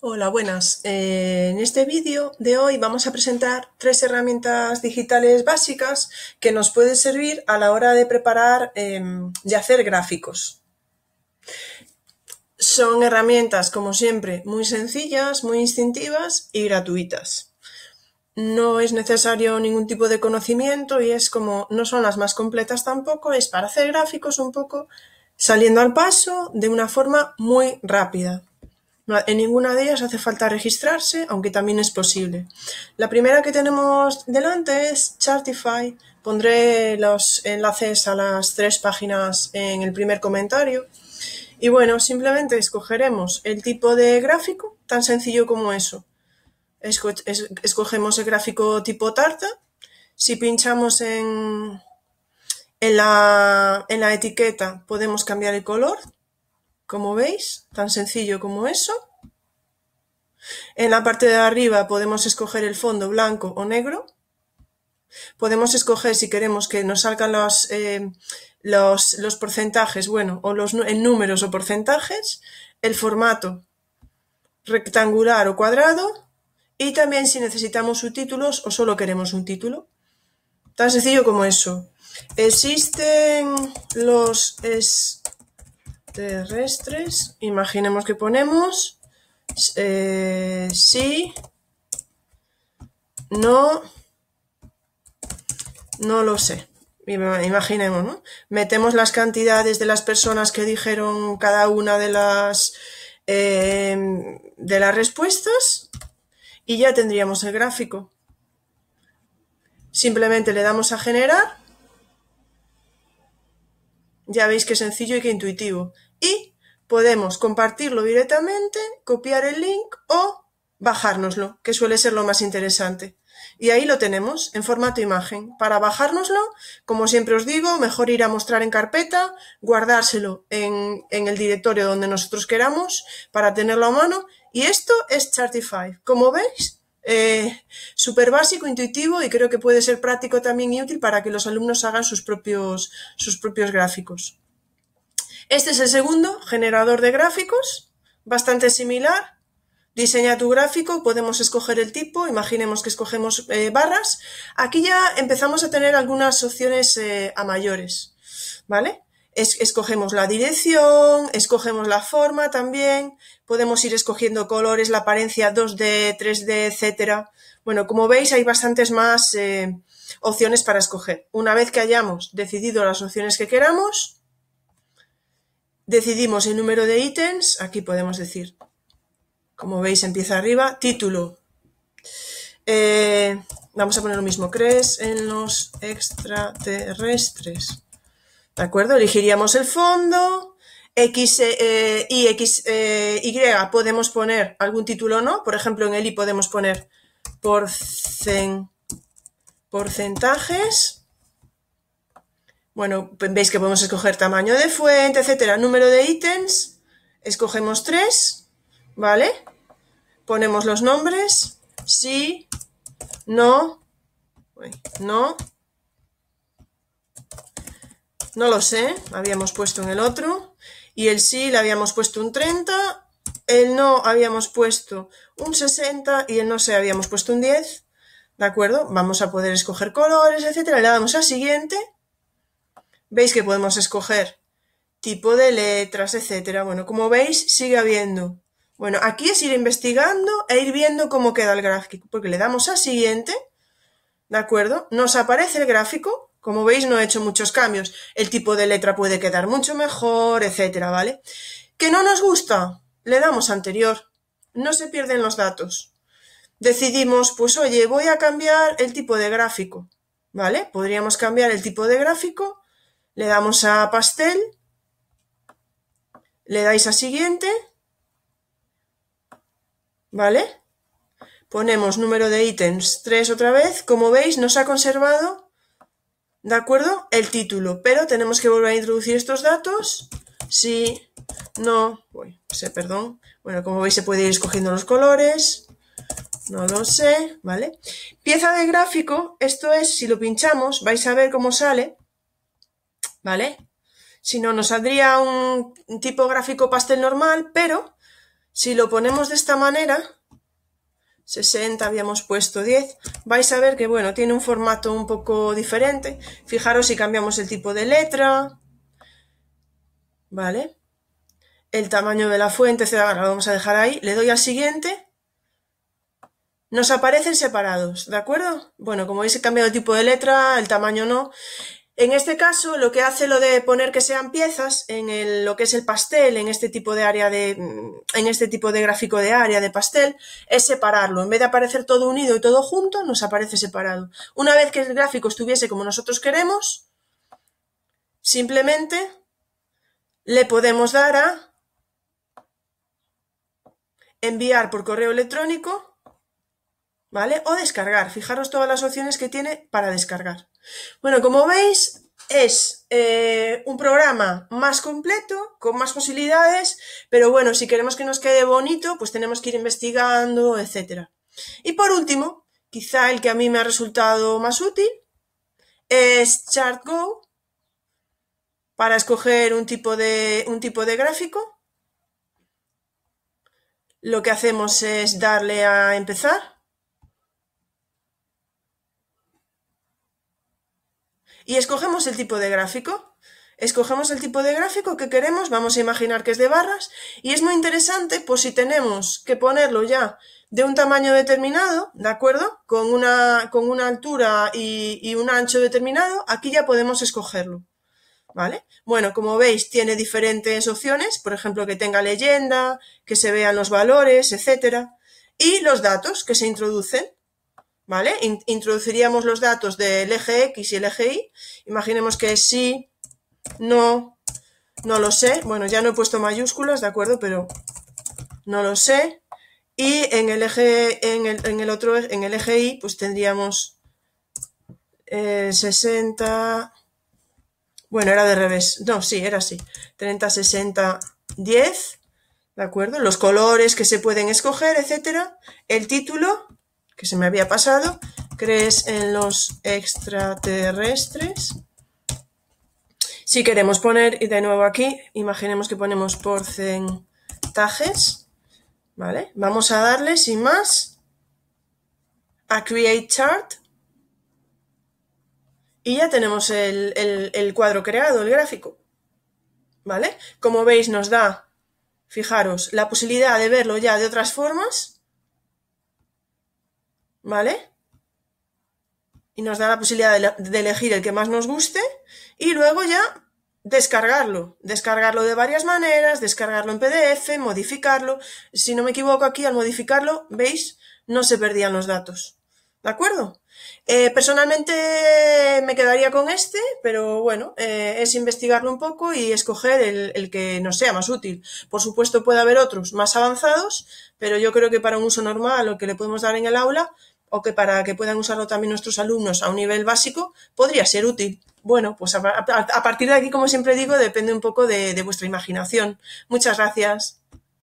Hola, buenas. Eh, en este vídeo de hoy vamos a presentar tres herramientas digitales básicas que nos pueden servir a la hora de preparar y em, hacer gráficos. Son herramientas, como siempre, muy sencillas, muy instintivas y gratuitas. No es necesario ningún tipo de conocimiento y es como no son las más completas tampoco, es para hacer gráficos un poco saliendo al paso de una forma muy rápida. En ninguna de ellas hace falta registrarse, aunque también es posible. La primera que tenemos delante es Chartify. Pondré los enlaces a las tres páginas en el primer comentario. Y bueno, simplemente escogeremos el tipo de gráfico, tan sencillo como eso. escogemos el gráfico tipo tarta. Si pinchamos en la etiqueta podemos cambiar el color, como veis, tan sencillo como eso. En la parte de arriba podemos escoger el fondo blanco o negro. Podemos escoger si queremos que nos salgan los, eh, los, los porcentajes, bueno, o los en números o porcentajes, el formato rectangular o cuadrado y también si necesitamos subtítulos o solo queremos un título. Tan sencillo como eso. Existen los terrestres. Imaginemos que ponemos eh, sí, no, no lo sé. Imaginemos, Metemos las cantidades de las personas que dijeron cada una de las, em, de las respuestas y ya tendríamos el gráfico. Simplemente le damos a generar ya veis qué sencillo y qué intuitivo. Y podemos compartirlo directamente, copiar el link o bajárnoslo, que suele ser lo más interesante. Y ahí lo tenemos en formato imagen. Para bajárnoslo, como siempre os digo, mejor ir a mostrar en carpeta, guardárselo en, en el directorio donde nosotros queramos para tenerlo a mano. Y esto es Chartify. Como veis, eh, súper básico, intuitivo y creo que puede ser práctico también y útil para que los alumnos hagan sus propios, sus propios gráficos. Este es el segundo, generador de gráficos, bastante similar, diseña tu gráfico, podemos escoger el tipo, imaginemos que escogemos eh, barras. Aquí ya empezamos a tener algunas opciones eh, a mayores, ¿vale? escogemos la dirección, escogemos la forma también, podemos ir escogiendo colores, la apariencia 2D, 3D, etcétera. Bueno, como veis hay bastantes más eh, opciones para escoger. Una vez que hayamos decidido las opciones que queramos, decidimos el número de ítems, aquí podemos decir, como veis empieza arriba, título. Eh, vamos a poner lo mismo, crees en los extraterrestres. ¿De acuerdo? Elegiríamos el fondo. X eh, eh, y X eh, Y podemos poner algún título no. Por ejemplo, en el I podemos poner porcentajes. Bueno, pues veis que podemos escoger tamaño de fuente, etcétera. Número de ítems. Escogemos tres. ¿Vale? Ponemos los nombres. Sí, no, no, no lo sé, habíamos puesto en el otro, y el sí le habíamos puesto un 30, el no habíamos puesto un 60 y el no sé habíamos puesto un 10, ¿de acuerdo? Vamos a poder escoger colores, etcétera, le damos a siguiente, veis que podemos escoger tipo de letras, etcétera, bueno, como veis sigue habiendo, bueno, aquí es ir investigando e ir viendo cómo queda el gráfico, porque le damos a siguiente, ¿de acuerdo? Nos aparece el gráfico, como veis, no he hecho muchos cambios. El tipo de letra puede quedar mucho mejor, etcétera, ¿vale? ¿Que no nos gusta? Le damos anterior. No se pierden los datos. Decidimos, pues oye, voy a cambiar el tipo de gráfico, ¿vale? Podríamos cambiar el tipo de gráfico. Le damos a pastel. Le dais a siguiente. ¿Vale? Ponemos número de ítems tres otra vez. Como veis, nos ha conservado ¿De acuerdo? El título, pero tenemos que volver a introducir estos datos. si no, Voy. sé, perdón. Bueno, como veis se puede ir escogiendo los colores. No lo sé, ¿vale? Pieza de gráfico, esto es, si lo pinchamos, vais a ver cómo sale, ¿vale? Si no, nos saldría un tipo gráfico pastel normal, pero si lo ponemos de esta manera, 60 habíamos puesto 10. Vais a ver que, bueno, tiene un formato un poco diferente. Fijaros si cambiamos el tipo de letra, ¿vale? El tamaño de la fuente, etc. vamos a dejar ahí. Le doy al siguiente. Nos aparecen separados, ¿de acuerdo? Bueno, como veis he cambiado el tipo de letra, el tamaño no. En este caso, lo que hace lo de poner que sean piezas en lo que es el pastel, en este tipo de área de, mm, en este tipo de gráfico de área de pastel, es separarlo. En vez de aparecer todo unido y todo junto, nos aparece separado. Una vez que el gráfico estuviese como nosotros queremos, simplemente le podemos dar a enviar por correo electrónico ¿vale? O descargar. Fijaros todas las opciones que tiene para descargar. Bueno, como veis, es eh, un programa más completo, con más posibilidades, pero bueno, si queremos que nos quede bonito, pues tenemos que ir investigando, etc. Y por último, quizá el que a mí me ha resultado más útil es ChartGo para escoger un tipo de, un tipo de gráfico. Lo que hacemos es darle a empezar. y escogemos el tipo de gráfico. Escogemos el tipo de gráfico que queremos, vamos a imaginar que es de barras, y es muy interesante, pues si tenemos que ponerlo ya de un tamaño determinado, ¿de acuerdo? Con una, con una altura y, y un ancho determinado, aquí ya podemos escogerlo. ¿Vale? Bueno, como veis, tiene diferentes opciones, por ejemplo, que tenga leyenda, que se vean los valores, etcétera, y los datos que se introducen. ¿vale? introduciríamos los datos del eje X y el eje Y. Imaginemos que sí, no, no lo sé. Bueno, ya no he puesto mayúsculas, ¿de acuerdo? Pero no lo sé. Y en el eje, en el, en el otro, en el eje Y, pues tendríamos 60... Eh, bueno, era de revés. No, sí, era así. 30, 60, 10. ¿De acuerdo? Los colores que se pueden escoger, etcétera. El título que se me había pasado. ¿Crees en los extraterrestres? Si queremos poner, y de nuevo aquí, imaginemos que ponemos porcentajes, ¿vale? Vamos a darle, sin más, a Create Chart. Y ya tenemos el, el, el cuadro creado, el gráfico. ¿Vale? Como veis, nos da, fijaros, la posibilidad de verlo ya de otras formas ¿vale? Y nos da la posibilidad de, elegir el que más nos guste y luego ya descargarlo, descargarlo de varias maneras, descargarlo en PDF, modificarlo. Si no me equivoco aquí, al modificarlo, veis, no se perdían los datos. ¿De acuerdo? Eh, personalmente me quedaría con este, pero bueno, eh, es investigarlo un poco y escoger el, el, que nos sea más útil. Por supuesto puede haber otros más avanzados, pero yo creo que para un uso normal, lo que le podemos dar en el aula, o que para que puedan usarlo también nuestros alumnos a un nivel básico, podría ser útil. Bueno, pues a, partir de aquí, como siempre digo, depende un poco de vuestra imaginación. Muchas gracias.